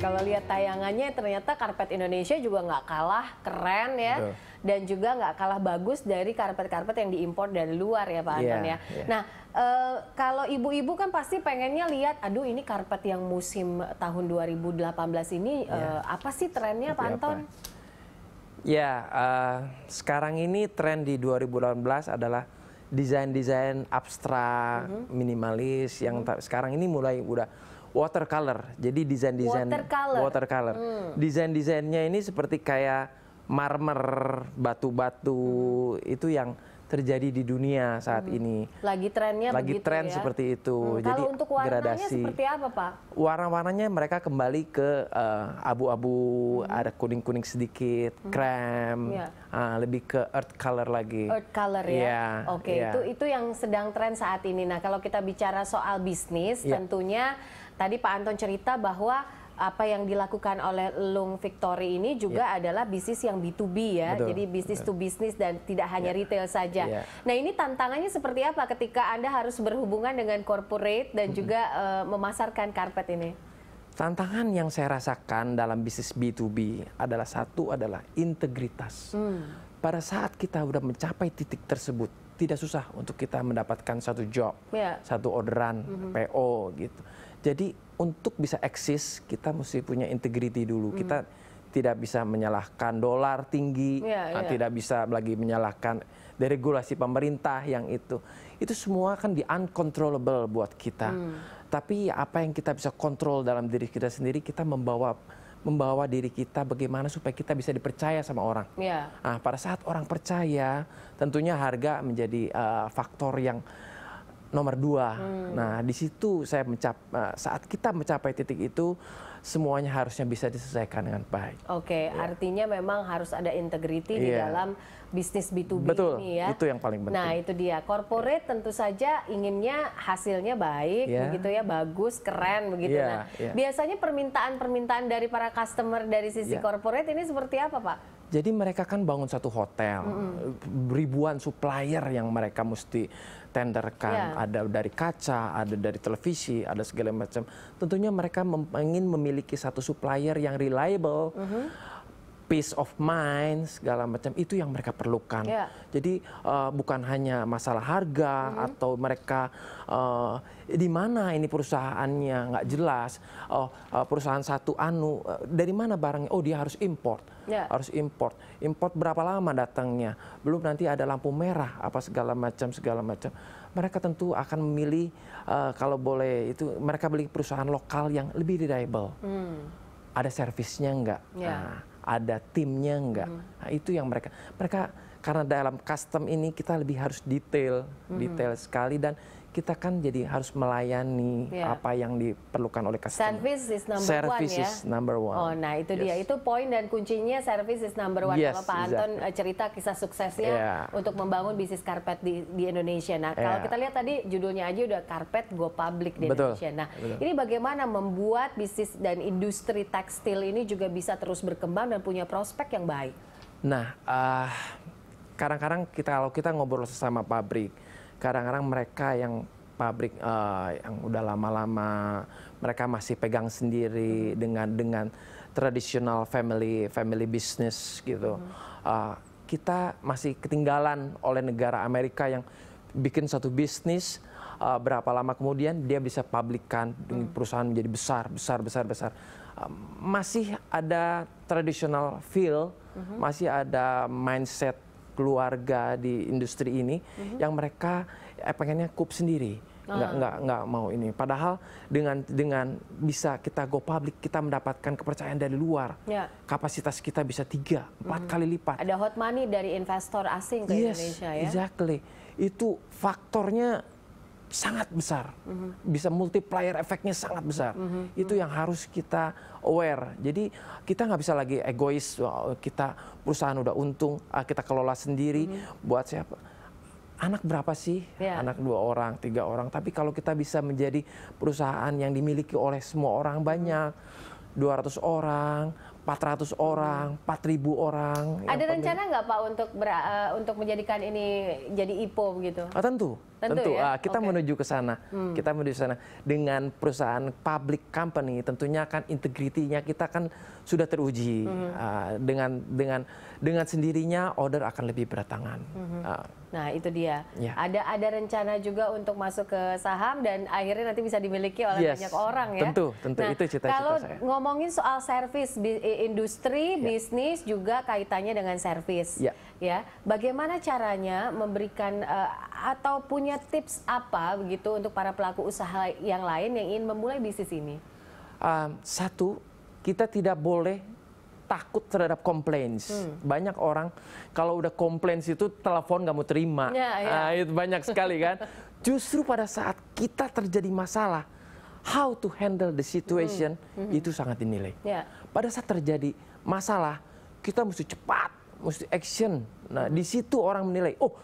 kalau lihat tayangannya ternyata karpet Indonesia juga nggak kalah keren ya. Betul. Dan juga nggak kalah bagus dari karpet-karpet yang diimpor dari luar ya Pak yeah, ya. Yeah. Nah, e, kalau ibu-ibu kan pasti pengennya lihat, aduh ini karpet yang musim tahun 2018 ini yeah. Iya. e, apa sih trennya Seperti Pak Anton? Apa? Ya, uh, sekarang ini tren di 2018 adalah desain-desain abstrak, mm -hmm. minimalis yang mm -hmm. sekarang ini mulai udah watercolor. Jadi desain-desain watercolor. watercolor. Hmm. Desain-desainnya ini seperti kayak marmer, batu-batu hmm. itu yang terjadi di dunia saat hmm. ini. Lagi trennya Lagi begitu tren ya? seperti itu. Hmm. Jadi Kalau untuk warnanya gradasi. seperti apa, Pak? Warna-warnanya mereka kembali ke abu eh, abu-abu, hmm. ada kuning-kuning sedikit, hmm. krem, ya. uh, lebih ke earth color lagi. Earth color ya. Yeah. Oke, okay. Iya. yeah. itu itu yang sedang tren saat ini. Nah, kalau kita bicara soal bisnis, yeah. tentunya tadi Pak Anton cerita bahwa apa yang dilakukan oleh Lung Victory ini juga yeah. adalah bisnis yang B2B ya. Betul, Jadi bisnis to bisnis dan tidak hanya yeah. retail saja. Yeah. Nah, ini tantangannya seperti apa ketika Anda harus berhubungan dengan corporate dan mm -hmm. juga uh, memasarkan karpet ini? Tantangan yang saya rasakan dalam bisnis B2B adalah satu adalah integritas. Hmm. Pada saat kita sudah mencapai titik tersebut, tidak susah untuk kita mendapatkan satu job, yeah. satu orderan, mm-hmm. PO gitu. Jadi untuk bisa eksis kita mesti punya integriti dulu. Mm-hmm. Kita tidak bisa menyalahkan dolar tinggi, yeah, ya, ya. yeah. tidak bisa lagi menyalahkan deregulasi pemerintah yang itu. Itu semua kan di uncontrollable buat kita. Mm. Tapi apa yang kita bisa kontrol dalam diri kita sendiri, kita membawa membawa diri kita bagaimana supaya kita bisa dipercaya sama orang. Ya. Nah, pada saat orang percaya, tentunya harga menjadi uh, faktor yang nomor dua. Hmm. Nah, di situ saya mencap eh, saat kita mencapai titik itu semuanya harusnya bisa diselesaikan dengan baik. Oke, ya. artinya memang harus ada integriti yeah. di iya. dalam bisnis B2B Betul, ini ya. itu yang paling penting. Nah, itu dia. Corporate tentu saja inginnya hasilnya baik yeah. begitu ya, bagus, keren begitu. Yeah, nah, yeah. biasanya permintaan-permintaan dari para customer dari sisi yeah. corporate ini seperti apa, Pak? Jadi mereka kan bangun satu hotel, mm -hmm. ribuan supplier yang mereka mesti tenderkan. Yeah. Ada dari kaca, ada dari televisi, ada segala macam. Tentunya mereka ingin memiliki satu supplier yang reliable. Mm -hmm peace of mind segala macam itu yang mereka perlukan. Yeah. Jadi uh, bukan hanya masalah harga mm -hmm. atau mereka uh, di mana ini perusahaannya nggak jelas. Oh uh, perusahaan satu anu uh, dari mana barangnya? Oh dia harus import, yeah. harus import. Import berapa lama datangnya? Belum nanti ada lampu merah apa segala macam segala macam. Mereka tentu akan memilih uh, kalau boleh itu mereka beli perusahaan lokal yang lebih reliable. Mm. Ada servisnya nggak? Yeah. Nah, ada timnya Hmm. Nah, itu yang mereka mereka karena dalam custom ini kita lebih harus detail, hmm. detail sekali dan kita kan jadi harus melayani yeah. apa yang diperlukan oleh customer. Service is number service one ya. Service is number one. Oh, nah itu yes. dia itu poin dan kuncinya service is number one. Yes, kalau Pak exactly. Anton eh, cerita kisah suksesnya yeah. untuk membangun bisnis karpet di di Indonesia. Nah, yeah. kalau iya. kita lihat tadi judulnya aja udah karpet go public di Betul. Indonesia. Nah, Betul. ini bagaimana membuat bisnis dan industri tekstil ini juga bisa terus berkembang dan punya prospek yang baik. Nah, uh, kadang-kadang kita kalau kita ngobrol sesama pabrik kadang-kadang mereka yang pabrik uh, yang udah lama-lama mereka masih pegang sendiri hmm. dengan dengan tradisional family family business gitu. Hmm. Uh, kita masih ketinggalan oleh negara Amerika yang bikin satu bisnis uh, berapa lama kemudian dia bisa publikkan hmm. perusahaan menjadi besar besar besar besar uh, masih ada tradisional feel hmm. masih ada mindset keluarga di industri ini mm-hmm. yang mereka eh, pengennya kup sendiri ah. nggak nggak nggak mau ini padahal dengan dengan bisa kita go public kita mendapatkan kepercayaan dari luar ya. kapasitas kita bisa tiga empat mm-hmm. kali lipat ada hot money dari investor asing ke yes, Indonesia ya exactly itu faktornya sangat besar, mm -hmm. bisa multiplier efeknya sangat besar. Mm -hmm. Itu yang harus kita aware. Jadi kita nggak bisa lagi egois. Oh, kita perusahaan udah untung, ah, kita kelola sendiri. Mm -hmm. Buat siapa? Anak berapa sih? Yeah. Anak dua orang, tiga orang. Tapi kalau kita bisa menjadi perusahaan yang dimiliki oleh semua orang banyak, 200 mm-hmm. orang, 400 orang, 4000 orang. Ya ada kan? rencana nggak Pak untuk ber, uh, eh, untuk menjadikan ini jadi IPO begitu? Oh, tentu. Tentu, tentu. Ya? Uh, kita okay. menuju ke sana. Hmm. Kita menuju ke sana dengan perusahaan public company tentunya kan integritinya kita kan sudah teruji. Hmm. Uh, dengan dengan dengan sendirinya order akan lebih berdatangan. Hmm. Uh, Nah, itu dia. Yeah. Ada ada rencana juga untuk masuk ke saham dan akhirnya nanti bisa dimiliki oleh yes. banyak orang ya. Tentu, tentu nah, itu cita-cita saya. Kalau ngomongin soal servis industri, ya. bisnis juga kaitannya dengan servis. Ya. ya. Bagaimana caranya memberikan uh, atau punya tips apa begitu untuk para pelaku usaha yang lain yang ingin memulai bisnis ini? Um, satu, kita tidak boleh takut terhadap complaints. Hmm. Banyak orang kalau udah komplain itu telepon nggak mau terima. Ya, ya. Uh, itu banyak sekali kan. Justru pada saat kita terjadi masalah, how to handle the situation mm -hmm. itu sangat dinilai. Yeah. Pada saat terjadi masalah, kita mesti cepat, mesti action. Nah, di situ orang menilai, oh,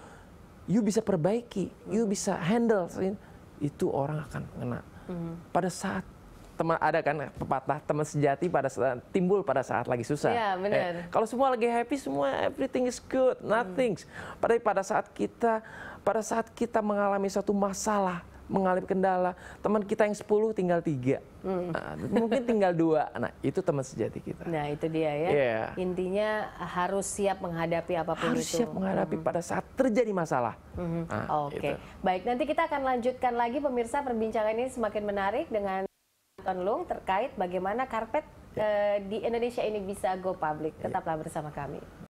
you bisa perbaiki, you hmm. bisa handle itu orang akan kena. Mm -hmm. Pada saat teman ada kan pepatah teman sejati pada saat timbul pada saat lagi susah. Yeah, ya, benar. Eh, kalau semua lagi happy semua everything is good, hmm. nothing. Hmm. Pada pada saat kita pada saat kita mengalami satu masalah mengalami kendala teman kita yang 10 tinggal tiga hmm. nah, mungkin tinggal dua nah itu teman sejati kita nah itu dia ya yeah. intinya harus siap menghadapi apapun harus itu siap menghadapi hmm. pada saat terjadi masalah hmm. nah, oke okay. Gitu. baik nanti kita akan lanjutkan lagi pemirsa perbincangan ini semakin menarik dengan Ton Lung terkait bagaimana karpet yeah. Ya. uh, di Indonesia ini bisa go public ya. tetaplah bersama kami